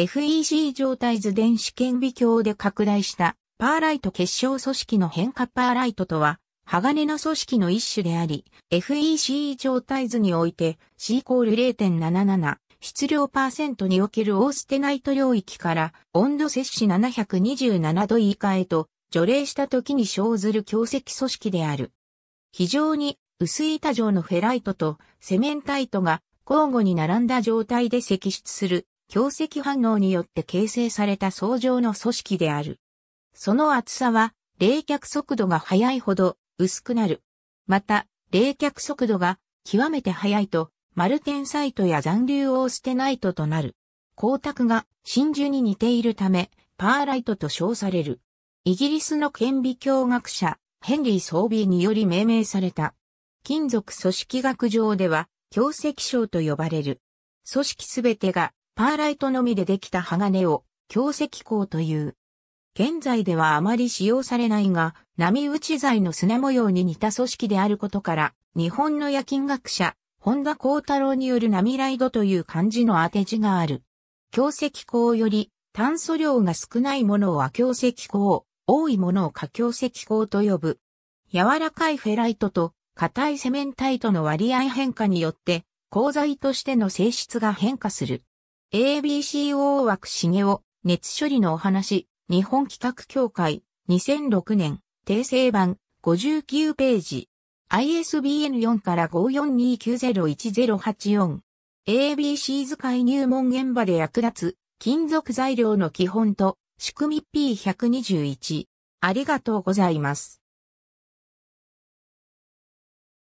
FEC 状態図電子顕微鏡で拡大したパーライト結晶組織の変化パーライトとは、鋼の組織の一種であり、FEC 状態図において C イコール0.77質量パーセントにおけるオーステナイト領域から温度摂氏727度以下へと除霊した時に生ずる強積組織である。非常に薄い板状のフェライトとセメンタイトが交互に並んだ状態で積出する強積反応によって形成された層状の組織である。その厚さは、冷却速度が速いほど薄くなる。また、冷却速度が極めて速いと、マルテンサイトや残留オーステナイトとなる。光沢が真珠に似ているため、パーライトと称される。イギリスの顕微鏡学者、ヘンリー・ソービーにより命名された。金属組織学上では、強積症と呼ばれる。組織すべてがパーライトのみでできた鋼を強石鋼という。現在ではあまり使用されないが、波打ち材の砂模様に似た組織であることから、日本の夜勤学者、本田光太郎による波ライドという漢字の当て字がある。強石鋼より炭素量が少ないものを亜強石鋼、多いものを過強石鋼と呼ぶ。柔らかいフェライトと硬いセメンタイトの割合変化によって、鋼材としての性質が変化する。ABCO 枠茂雄、熱処理のお話、日本企画協会、2006年、訂正版、59ページ。ISBN4 から5429010884。ABC 使い入門現場で役立つ、金属材料の基本と、仕組み P121。ありがとうございます。